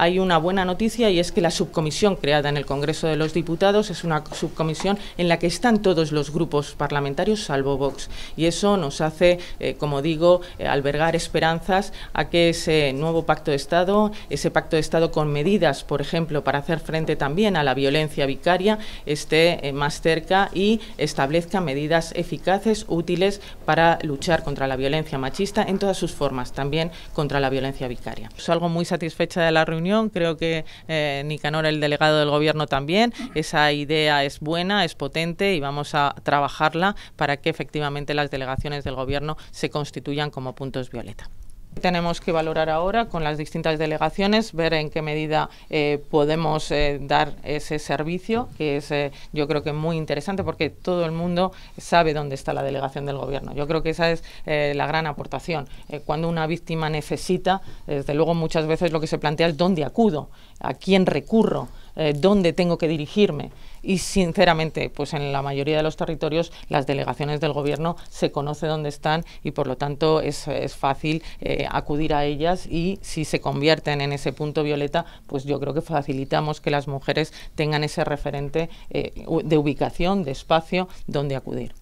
hay una buena noticia y es que la subcomisión creada en el Congreso de los Diputados es una subcomisión en la que están todos los grupos parlamentarios salvo Vox. Y eso nos hace, eh, como digo, eh, albergar esperanzas a que ese nuevo pacto de Estado, ese pacto de Estado con medidas, por ejemplo, para hacer frente también a la violencia vicaria, esté eh, más cerca y establezca medidas eficaces, útiles para luchar contra la violencia machista en todas sus formas, también contra la violencia vicaria. Es pues algo muy satisfecha de la reunión creo que eh, Nicanor, el delegado del gobierno, también. Esa idea es buena, es potente y vamos a trabajarla para que efectivamente las delegaciones del gobierno se constituyan como puntos violeta. Tenemos que valorar ahora con las distintas delegaciones, ver en qué medida eh, podemos eh, dar ese servicio, que es eh, yo creo que muy interesante porque todo el mundo sabe dónde está la delegación del gobierno. Yo creo que esa es la gran aportación. cuando una víctima necesita, desde luego muchas veces lo que se plantea es dónde acudo, a quién recurro. Eh, dónde tengo que dirigirme. Y sinceramente, pues en la mayoría de los territorios las delegaciones del gobierno se conoce dónde están y por lo tanto es, fácil eh, acudir a ellas y si se convierten en ese punto violeta, pues yo creo que facilitamos que las mujeres tengan ese referente eh, de ubicación, de espacio donde acudir.